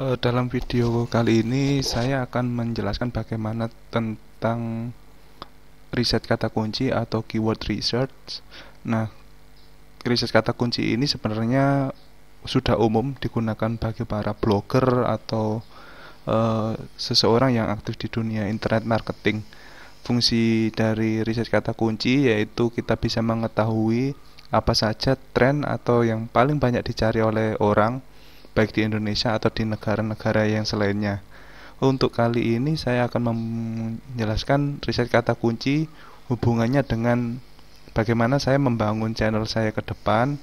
Eh, dalam video kali ini saya akan menjelaskan bagaimana tentang riset kata kunci atau keyword research. Nah, riset kata kunci ini sebenarnya sudah umum digunakan bagi para blogger atau uh, seseorang yang aktif di dunia internet marketing. Fungsi dari riset kata kunci yaitu kita bisa mengetahui apa saja tren atau yang paling banyak dicari oleh orang baik di Indonesia atau di negara-negara yang selainnya. Untuk kali ini saya akan menjelaskan riset kata kunci hubungannya dengan bagaimana saya membangun channel saya ke depan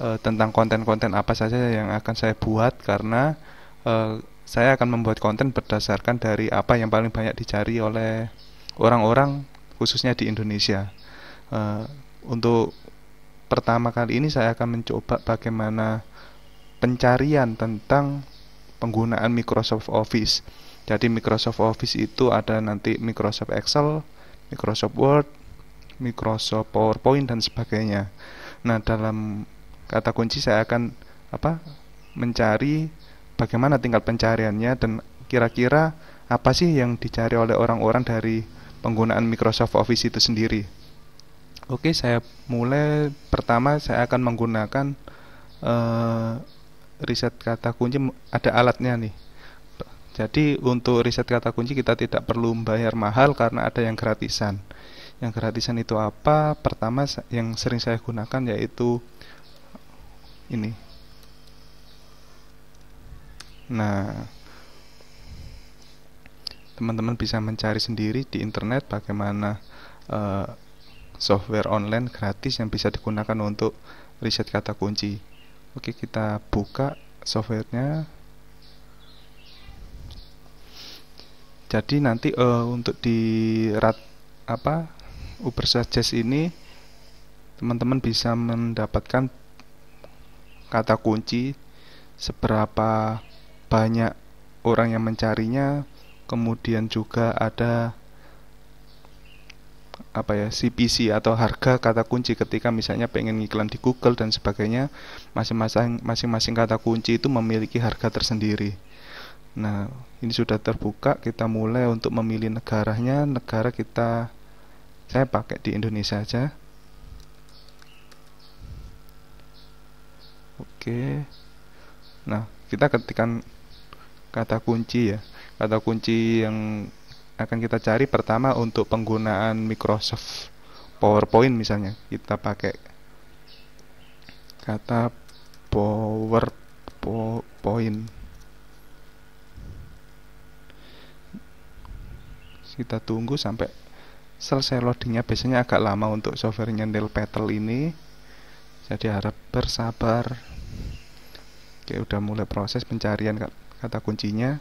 e, tentang konten-konten apa saja yang akan saya buat karena e, saya akan membuat konten berdasarkan dari apa yang paling banyak dicari oleh orang-orang khususnya di Indonesia. E, untuk pertama kali ini saya akan mencoba bagaimana pencarian tentang penggunaan Microsoft Office. Jadi Microsoft Office itu ada nanti Microsoft Excel, Microsoft Word, Microsoft PowerPoint dan sebagainya. Nah, dalam kata kunci saya akan apa? mencari bagaimana tingkat pencariannya dan kira-kira apa sih yang dicari oleh orang-orang dari penggunaan Microsoft Office itu sendiri. Oke, saya mulai pertama saya akan menggunakan eh, riset kata kunci ada alatnya nih jadi untuk riset kata kunci kita tidak perlu membayar mahal karena ada yang gratisan yang gratisan itu apa pertama yang sering saya gunakan yaitu ini nah teman-teman bisa mencari sendiri di internet bagaimana uh, software online gratis yang bisa digunakan untuk riset kata kunci Oke kita buka softwarenya jadi nanti uh, untuk di rat apa Uber Suggest ini teman-teman bisa mendapatkan kata kunci seberapa banyak orang yang mencarinya kemudian juga ada apa ya CPC atau harga kata kunci ketika misalnya pengen iklan di Google dan sebagainya masing-masing masing-masing kata kunci itu memiliki harga tersendiri. Nah, ini sudah terbuka kita mulai untuk memilih negaranya, negara kita saya pakai di Indonesia aja. Oke. Nah, kita ketikkan kata kunci ya. Kata kunci yang akan kita cari pertama untuk penggunaan Microsoft PowerPoint misalnya kita pakai kata PowerPoint kita tunggu sampai selesai loadingnya biasanya agak lama untuk software nyendel petal ini jadi harap bersabar oke udah mulai proses pencarian kata kuncinya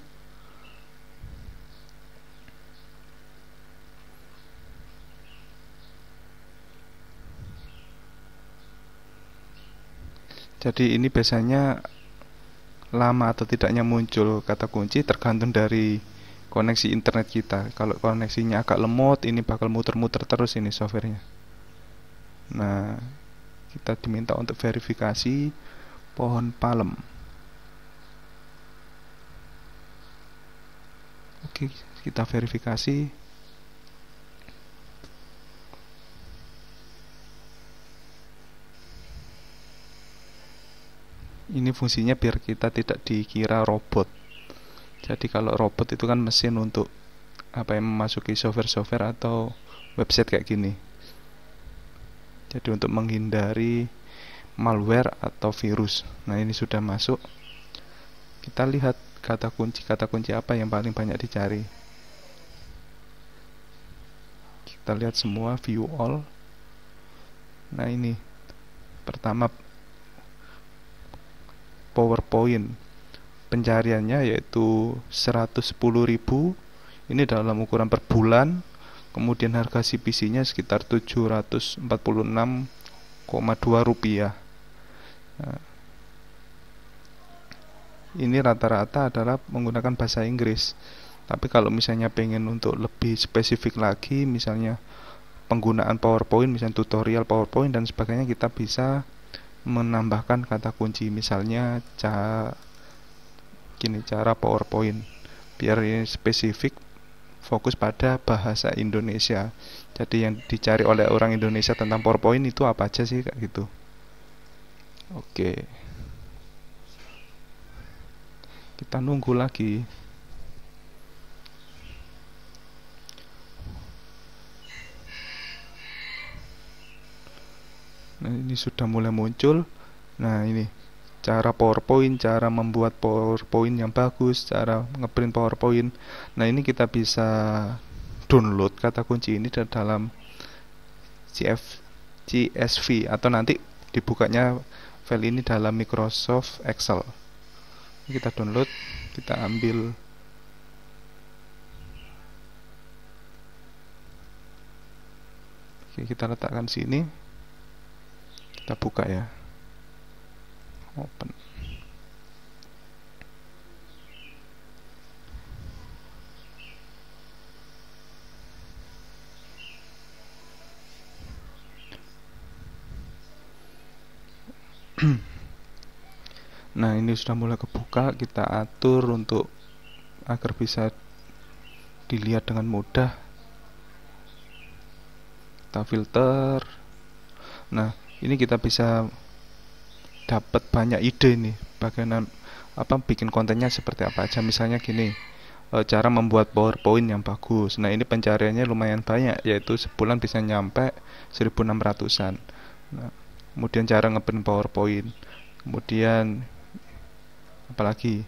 Jadi ini biasanya lama atau tidaknya muncul kata kunci tergantung dari koneksi internet kita. Kalau koneksinya agak lemot, ini bakal muter-muter terus ini softwarenya. Nah, kita diminta untuk verifikasi pohon palem. Oke, kita verifikasi. ini fungsinya biar kita tidak dikira robot jadi kalau robot itu kan mesin untuk apa yang memasuki software-software atau website kayak gini jadi untuk menghindari malware atau virus nah ini sudah masuk kita lihat kata kunci kata kunci apa yang paling banyak dicari kita lihat semua view all nah ini pertama PowerPoint. Pencariannya yaitu 110.000 ini dalam ukuran per bulan. Kemudian harga CPC-nya sekitar 746,2 rupiah. Nah, ini rata-rata adalah menggunakan bahasa Inggris. Tapi kalau misalnya pengen untuk lebih spesifik lagi, misalnya penggunaan PowerPoint, misalnya tutorial PowerPoint dan sebagainya, kita bisa menambahkan kata kunci misalnya cara kini cara PowerPoint biar ini spesifik fokus pada bahasa Indonesia jadi yang dicari oleh orang Indonesia tentang PowerPoint itu apa aja sih kayak gitu oke kita nunggu lagi nah ini sudah mulai muncul nah ini cara powerpoint cara membuat powerpoint yang bagus cara ngeprint powerpoint nah ini kita bisa download kata kunci ini dari dalam CF, CSV atau nanti dibukanya file ini dalam Microsoft Excel kita download kita ambil Oke, kita letakkan sini kita buka ya open Nah ini sudah mulai kebuka kita atur untuk agar bisa dilihat dengan mudah kita filter nah ini kita bisa dapat banyak ide nih bagaimana apa bikin kontennya seperti apa aja misalnya gini e, cara membuat powerpoint yang bagus nah ini pencariannya lumayan banyak yaitu sebulan bisa nyampe 1600an nah, kemudian cara ngeprint powerpoint kemudian apalagi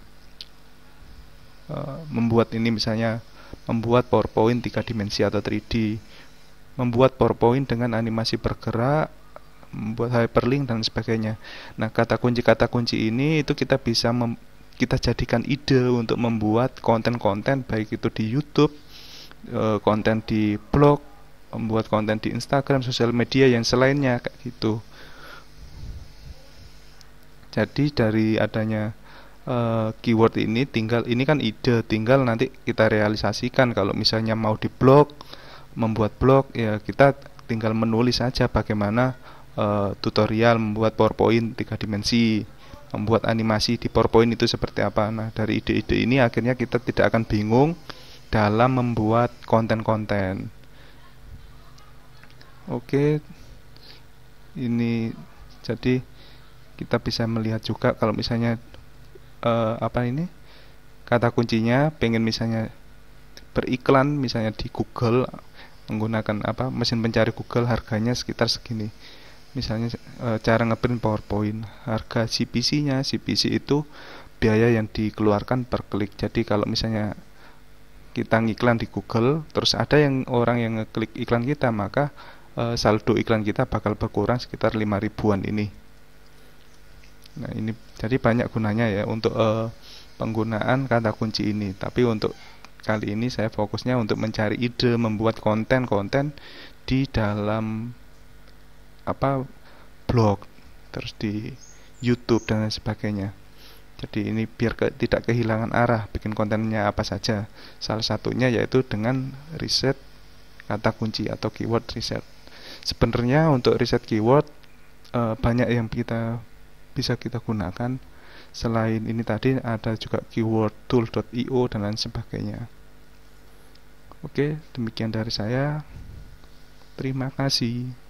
e, membuat ini misalnya membuat powerpoint 3 dimensi atau 3D membuat powerpoint dengan animasi bergerak membuat hyperlink dan sebagainya. Nah, kata kunci kata kunci ini itu kita bisa mem kita jadikan ide untuk membuat konten-konten baik itu di YouTube, e, konten di blog, membuat konten di Instagram, sosial media yang selainnya kayak gitu. Jadi dari adanya e, keyword ini tinggal ini kan ide tinggal nanti kita realisasikan kalau misalnya mau di blog membuat blog ya kita tinggal menulis saja bagaimana Eh, tutorial membuat PowerPoint tiga dimensi, membuat animasi di PowerPoint itu seperti apa. Nah, dari ide-ide ini akhirnya kita tidak akan bingung dalam membuat konten-konten. Oke. Ini jadi kita bisa melihat juga kalau misalnya uh, apa ini kata kuncinya pengen misalnya beriklan misalnya di Google menggunakan apa mesin pencari Google harganya sekitar segini misalnya e, cara ngeprint PowerPoint harga CPC-nya CPC itu biaya yang dikeluarkan per klik jadi kalau misalnya kita ngiklan di Google terus ada yang orang yang ngeklik iklan kita maka e, saldo iklan kita bakal berkurang sekitar 5 ribuan ini nah ini jadi banyak gunanya ya untuk e, penggunaan kata kunci ini tapi untuk kali ini saya fokusnya untuk mencari ide membuat konten-konten di dalam apa blog terus di YouTube dan lain sebagainya jadi ini biar ke, tidak kehilangan arah bikin kontennya apa saja salah satunya yaitu dengan riset kata kunci atau keyword riset sebenarnya untuk riset keyword e, banyak yang kita bisa kita gunakan selain ini tadi ada juga keyword tool.io dan lain sebagainya oke demikian dari saya terima kasih